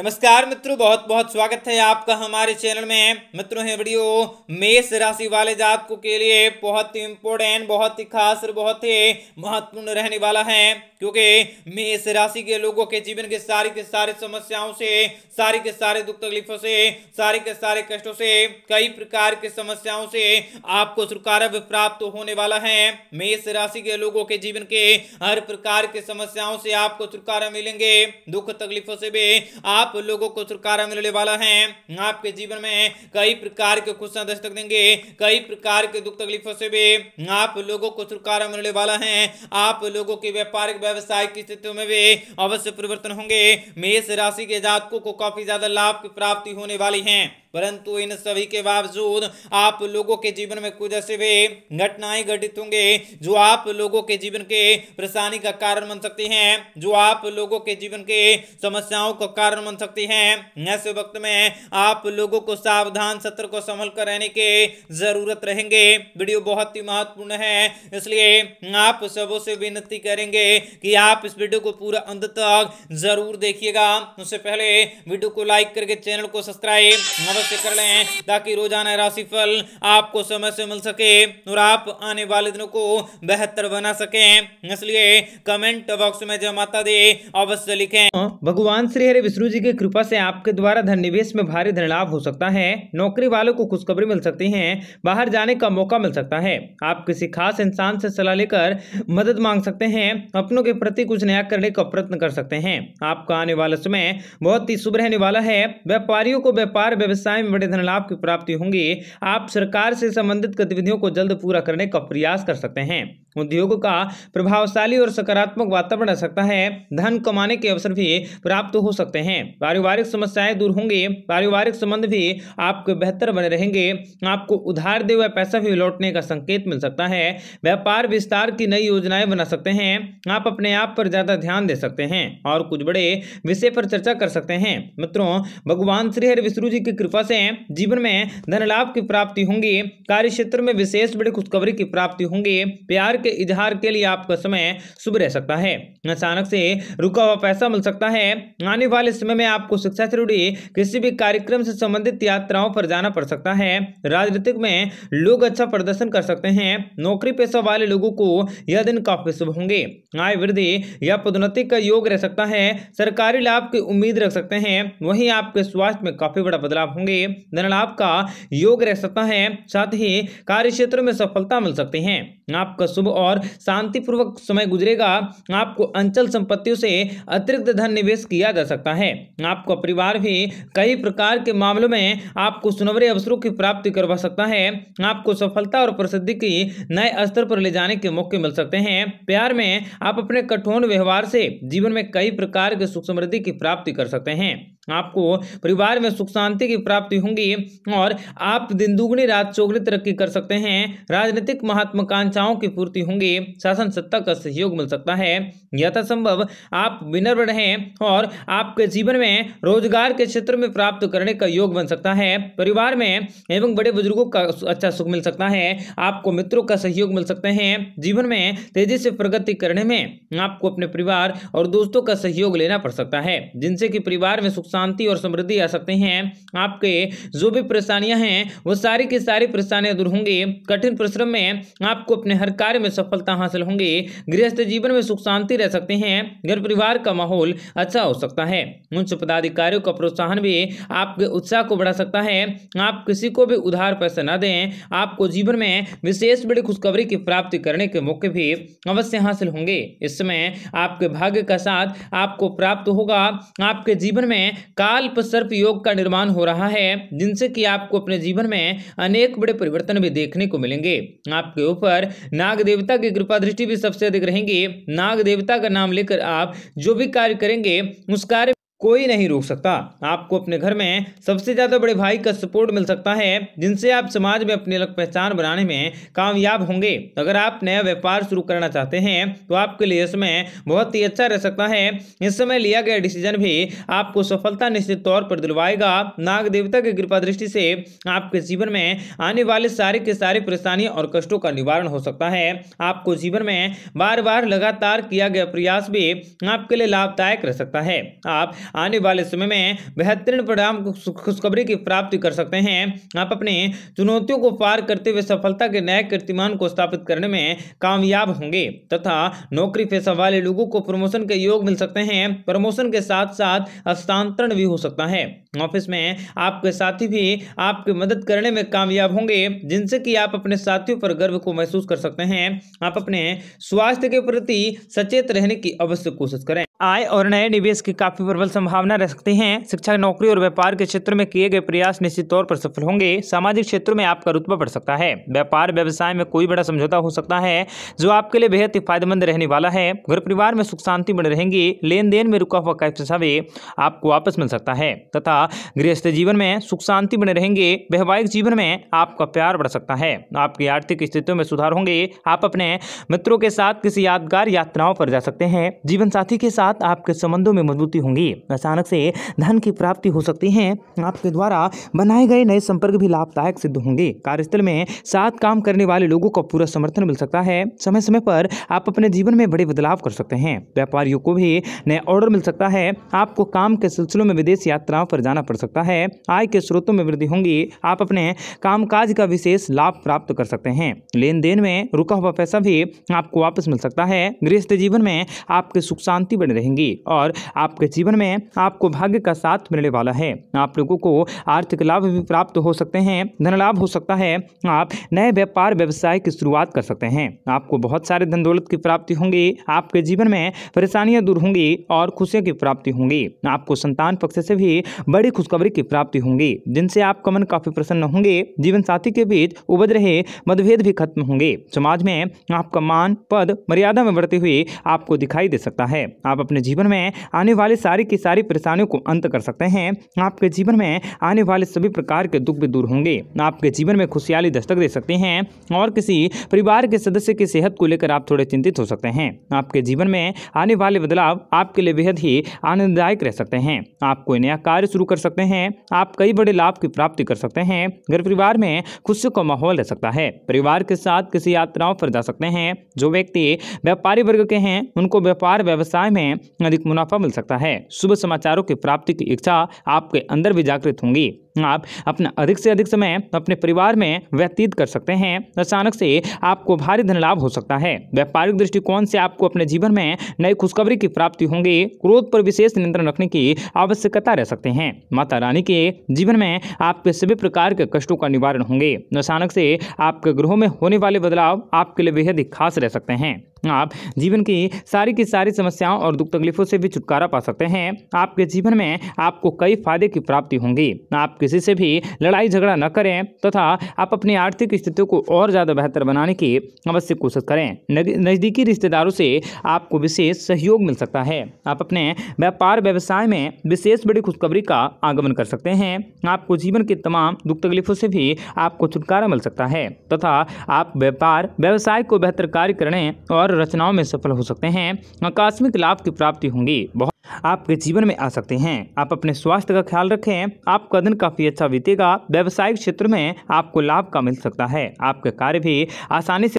नमस्कार मित्रों बहुत बहुत स्वागत है आपका हमारे चैनल में मित्रों है वीडियो मेष राशि वाले जातकों के लिए बहुत ही इम्पोर्टेंट बहुत ही खास और बहुत ही महत्वपूर्ण रहने वाला है क्योंकि मेष राशि के लोगों के जीवन के सारी के सारे समस्याओं से सारी के सारे दुख तकलीफों से सारी के सारे कष्टों से कई प्रकार के समस्याओं से आपको छुटकारा भी प्राप्त होने वाला है मेष राशि के लोगों के जीवन के हर प्रकार के समस्याओं से आपको छुटकारा मिलेंगे दुख तकलीफों से भी आप आप लोगों को छुटकारा मिलने वाला है आपके जीवन में कई प्रकार के खुशियां दस्तक देंगे कई प्रकार के दुख तकलीफों से भी आप लोगों को छुटकारा मिलने वाला है आप लोगों के व्यापारिक व्यवसाय की स्थितियों में भी अवश्य परिवर्तन होंगे मेष राशि के जातकों को काफी ज्यादा लाभ की प्राप्ति होने वाली है परंतु इन सभी के बावजूद आप लोगों के जीवन में कुछ ऐसे वे घटनाएं घटित होंगे जो आप लोगों के जीवन के परेशानी का कारण बन सकती हैं जो आप लोगों के जीवन के समस्याओं का कारण बन सकती हैं ऐसे वक्त में आप लोगों को सावधान सत्र को संभल कर रहने के जरूरत रहेंगे वीडियो बहुत ही महत्वपूर्ण है इसलिए आप सबों से विनती करेंगे कि आप इस वीडियो को पूरा अंत तक जरूर देखिएगा उससे पहले वीडियो को लाइक करके चैनल को सब्सक्राइब अवश्य कर लें ताकि रोजाना फल आपको समय से मिल सके और आप आने वाले दिनों को बेहतर बना सके इसलिए कमेंट बॉक्स में जो माता दे अवश्य लिखे भगवान श्री हरे विष्णु जी की कृपा से आपके द्वारा धन निवेश में भारी धन लाभ हो सकता है नौकरी वालों को खुशखबरी मिल सकती है बाहर जाने का मौका मिल सकता है आप किसी खास इंसान से सलाह लेकर मदद मांग सकते हैं अपनों के प्रति कुछ नया करने का प्रयत्न कर सकते हैं आपका आने वाला समय बहुत ही शुभ रहने वाला है व्यापारियों को व्यापार व्यवसाय व्यवसाय में बड़े धन लाभ की प्राप्ति होंगी आप सरकार से संबंधित गतिविधियों को जल्द पूरा करने का प्रयास कर सकते हैं उद्योग का प्रभावशाली और सकारात्मक वातावरण रह सकता है धन कमाने के अवसर भी प्राप्त हो सकते हैं पारिवारिक समस्याएं दूर होंगी पारिवारिक संबंध भी आपके बेहतर बने रहेंगे आपको उधार दे हुआ पैसा भी लौटने का संकेत मिल सकता है व्यापार विस्तार की नई योजनाएं बना सकते हैं आप अपने आप पर ज्यादा ध्यान दे सकते हैं और कुछ बड़े विषय पर चर्चा कर सकते हैं मित्रों भगवान श्री हरि विष्णु जी की कृपा से जीवन में धन लाभ की प्राप्ति होंगी कार्य क्षेत्र में विशेष बड़ी खुशखबरी की प्राप्ति होंगी प्यार के इजहार के लिए आपका समय शुभ रह सकता है अचानक से रुका हुआ पैसा मिल सकता है आने वाले समय में आपको शिक्षा से जुड़ी किसी भी कार्यक्रम से संबंधित यात्राओं पर जाना पड़ सकता है राजनीतिक में लोग अच्छा प्रदर्शन कर सकते हैं नौकरी पेशा वाले लोगों को यह दिन काफी शुभ होंगे आय वृद्धि या पदोन्नति का योग रह सकता है सरकारी लाभ की उम्मीद रख सकते हैं वहीं आपके स्वास्थ्य में काफी बड़ा बदलाव होंगे धन लाभ का योग रह सकता है साथ ही कार्य क्षेत्र में सफलता मिल सकती है आपका शुभ शुभ और शांतिपूर्वक समय गुजरेगा आपको अंचल संपत्तियों से अतिरिक्त धन निवेश किया जा सकता है आपका परिवार भी कई प्रकार के मामलों में आपको सुनवरे अवसरों की प्राप्ति करवा सकता है आपको सफलता और प्रसिद्धि की नए स्तर पर ले जाने के मौके मिल सकते हैं प्यार में आप अपने कठोर व्यवहार से जीवन में कई प्रकार के सुख समृद्धि की प्राप्ति कर सकते हैं आपको परिवार में सुख शांति की प्राप्ति होंगी और आप दिन दुगुनी रात चौगनी तरक्की कर सकते हैं राजनीतिक महत्वाकांक्षाओं की पूर्ति मुक्ति होंगे शासन सत्ता का सहयोग मिल सकता है यथासंभव आप विनम्र रहें और आपके जीवन में रोजगार के क्षेत्र में प्राप्त करने का योग बन सकता है परिवार में एवं बड़े बुजुर्गों का अच्छा सुख मिल सकता है आपको मित्रों का सहयोग मिल सकते हैं जीवन में तेजी से प्रगति करने में आपको अपने परिवार और दोस्तों का सहयोग लेना पड़ सकता है जिनसे कि परिवार में सुख शांति और समृद्धि आ सकते हैं आपके जो भी परेशानियां हैं वो सारी की सारी परेशानियां दूर होंगी कठिन परिश्रम में आपको अपने हर कार्य में सफलता हासिल होंगे गृहस्थ जीवन में सुख शांति रह सकते हैं घर परिवार का माहौल अच्छा हो सकता है उच्च पदाधिकारियों का प्रोत्साहन भी आपके उत्साह को बढ़ा सकता है आप किसी को भी उधार पैसा न दें आपको जीवन में विशेष बड़ी खुशखबरी की प्राप्ति करने के मौके भी अवश्य हासिल होंगे इस समय आपके भाग्य का साथ आपको प्राप्त होगा आपके जीवन में काल्प सर्प योग का निर्माण हो रहा है जिनसे कि आपको अपने जीवन में अनेक बड़े परिवर्तन भी देखने को मिलेंगे आपके ऊपर नागदेव देवता की कृपा दृष्टि भी सबसे अधिक रहेंगी नाग देवता का नाम लेकर आप जो भी कार्य करेंगे उस कार्य कोई नहीं रोक सकता आपको अपने घर में सबसे ज़्यादा बड़े भाई का सपोर्ट मिल सकता है जिनसे आप समाज में अपनी अलग पहचान बनाने में कामयाब होंगे अगर आप नया व्यापार शुरू करना चाहते हैं तो आपके लिए इसमें बहुत ही अच्छा रह सकता है इस समय लिया गया डिसीजन भी आपको सफलता निश्चित तौर पर दिलवाएगा नाग देवता की कृपा दृष्टि से आपके जीवन में आने वाले सारे के सारे परेशानी और कष्टों का निवारण हो सकता है आपको जीवन में बार बार लगातार किया गया प्रयास भी आपके लिए लाभदायक रह सकता है आप आने वाले समय में बेहतरीन परिणाम खुशखबरी की प्राप्ति कर सकते हैं आप अपने चुनौतियों को पार करते हुए सफलता के नए कीर्तिमान को स्थापित करने में कामयाब होंगे तथा नौकरी पेशा वाले लोगों को प्रमोशन के योग मिल सकते हैं प्रमोशन के साथ साथ हस्तांतरण भी हो सकता है ऑफिस में आपके साथी भी आपकी मदद करने में कामयाब होंगे जिनसे कि आप अपने साथियों पर गर्व को महसूस कर सकते हैं आप अपने स्वास्थ्य के प्रति सचेत रहने की अवश्य कोशिश करें आय और नए निवेश की काफ़ी प्रबल संभावना रह सकती हैं शिक्षा नौकरी और व्यापार के क्षेत्र में किए गए प्रयास निश्चित तौर पर सफल होंगे सामाजिक क्षेत्र में आपका रुतबा बढ़ सकता है व्यापार व्यवसाय में कोई बड़ा समझौता हो सकता है जो आपके लिए बेहद ही फायदेमंद रहने वाला है घर परिवार में सुख शांति बने रहेंगी लेन देन में रुका हुआ कैश पैसावे आपको वापस मिल सकता है तथा गृहस्थ जीवन में सुख शांति बने रहेंगे वैवाहिक जीवन में आपका प्यार बढ़ सकता है आपकी आर्थिक स्थितियों में सुधार होंगे आप अपने मित्रों के साथ किसी यादगार यात्राओं पर जा सकते हैं जीवन साथी के साथ साथ आपके संबंधों में मजबूती होंगी अचानक से धन की प्राप्ति हो सकती है आपके द्वारा बनाए गए नए संपर्क भी लाभदायक सिद्ध होंगे कार्यस्थल में साथ काम करने वाले लोगों का पूरा समर्थन मिल सकता है समय समय पर आप अपने जीवन में बड़े बदलाव कर सकते हैं व्यापारियों को भी नया ऑर्डर मिल सकता है आपको काम के सिलसिलों में विदेश यात्राओं पर जाना पड़ सकता है आय के स्रोतों में वृद्धि होंगी आप अपने कामकाज का विशेष लाभ प्राप्त कर सकते हैं लेन देन में रुका हुआ पैसा भी आपको वापस मिल सकता है गृहस्थ जीवन में आपके सुख शांति बने रहेंगी और आपके जीवन में आपको भाग्य का साथ मिलने वाला है आप लोगों को आर्थिक लाभ भी प्राप्त हो सकते हैं धन लाभ हो सकता है आप नए व्यापार व्यवसाय की शुरुआत कर सकते हैं आपको बहुत सारे धन दौलत की प्राप्ति होंगी आपके जीवन में परेशानियां दूर होंगी और खुशियों की प्राप्ति होंगी आपको संतान पक्ष से भी बड़ी खुशखबरी की प्राप्ति होंगी जिनसे आपका मन काफी प्रसन्न होंगे जीवन साथी के बीच उबज रहे मतभेद भी खत्म होंगे समाज में आपका मान पद मर्यादा में बढ़ते हुए आपको दिखाई दे सकता है आप अपने जीवन में आने वाली सारी की सारी परेशानियों को अंत कर सकते हैं आपके जीवन में आने वाले सभी प्रकार के दुख भी दूर होंगे आपके जीवन में खुशहाली दस्तक दे सकते हैं और किसी परिवार के सदस्य की सेहत को लेकर आप थोड़े चिंतित हो सकते हैं आपके जीवन में आने वाले बदलाव आपके लिए बेहद ही आनंददायक रह सकते हैं आप कोई नया कार्य शुरू कर सकते हैं आप कई बड़े लाभ की प्राप्ति कर सकते हैं घर परिवार में खुशी का माहौल रह सकता है परिवार के साथ किसी यात्राओं पर जा सकते हैं जो व्यक्ति व्यापारी वर्ग के हैं उनको व्यापार व्यवसाय में अधिक मुनाफा मिल सकता है शुभ समाचारों की प्राप्ति की इच्छा आपके अंदर भी जागृत होंगी आप अपना अधिक से अधिक समय अपने परिवार में व्यतीत कर सकते हैं अचानक से आपको भारी धन लाभ हो सकता है व्यापारिक दृष्टिकोण से आपको अपने जीवन में नई खुशखबरी की प्राप्ति होंगी क्रोध पर विशेष नियंत्रण रखने की आवश्यकता रह सकते हैं माता रानी के जीवन में आपके सभी प्रकार के कष्टों का निवारण होंगे अचानक से आपके ग्रहों में होने वाले बदलाव आपके लिए बेहद ही खास रह सकते हैं आप जीवन की सारी की सारी समस्याओं और दुख तकलीफों से भी छुटकारा पा सकते हैं आपके जीवन में आपको कई फायदे की प्राप्ति होंगी आप किसी से भी लड़ाई झगड़ा न करें तथा आप अपनी आर्थिक स्थिति को और ज़्यादा बेहतर बनाने की अवश्य कोशिश करें नज़दीकी रिश्तेदारों से आपको विशेष सहयोग मिल सकता है आप अपने व्यापार व्यवसाय में विशेष बड़ी खुशखबरी का आगमन कर सकते हैं आपको जीवन के तमाम दुख तकलीफों से भी आपको छुटकारा मिल सकता है तथा आप व्यापार व्यवसाय को बेहतर कार्य करने और रचनाओं में सफल हो सकते हैं आकस्मिक लाभ की प्राप्ति होंगी बहुत आपके जीवन में आ सकते हैं आप अपने स्वास्थ्य का ख्याल रखें आपका दिन काफ़ी अच्छा बीतेगा व्यवसायिक क्षेत्र में आपको लाभ का मिल सकता है आपके कार्य भी आसानी से